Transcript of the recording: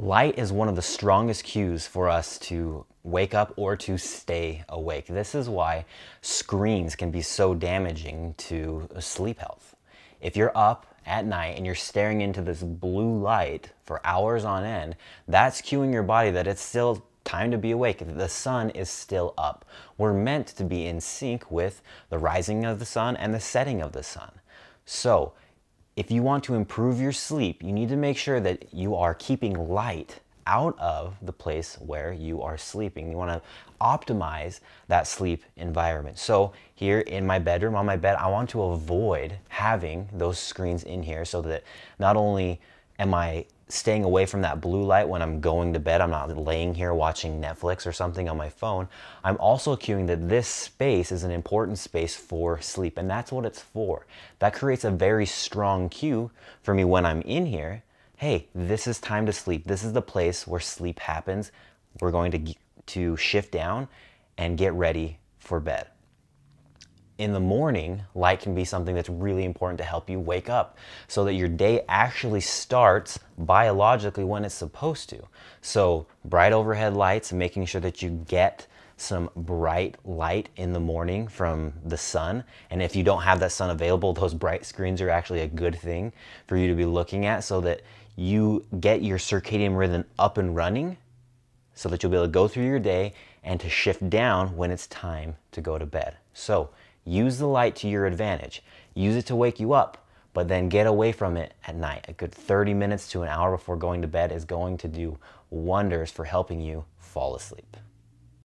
Light is one of the strongest cues for us to wake up or to stay awake. This is why screens can be so damaging to sleep health. If you're up at night and you're staring into this blue light for hours on end, that's cueing your body that it's still time to be awake. The sun is still up. We're meant to be in sync with the rising of the sun and the setting of the sun. So if you want to improve your sleep, you need to make sure that you are keeping light out of the place where you are sleeping. You wanna optimize that sleep environment. So here in my bedroom, on my bed, I want to avoid having those screens in here so that not only am I staying away from that blue light when I'm going to bed. I'm not laying here watching Netflix or something on my phone. I'm also cueing that this space is an important space for sleep, and that's what it's for. That creates a very strong cue for me when I'm in here. Hey, this is time to sleep. This is the place where sleep happens. We're going to, to shift down and get ready for bed in the morning, light can be something that's really important to help you wake up so that your day actually starts biologically when it's supposed to. So, bright overhead lights, making sure that you get some bright light in the morning from the sun. And if you don't have that sun available, those bright screens are actually a good thing for you to be looking at so that you get your circadian rhythm up and running so that you'll be able to go through your day and to shift down when it's time to go to bed. So, Use the light to your advantage. Use it to wake you up, but then get away from it at night. A good 30 minutes to an hour before going to bed is going to do wonders for helping you fall asleep.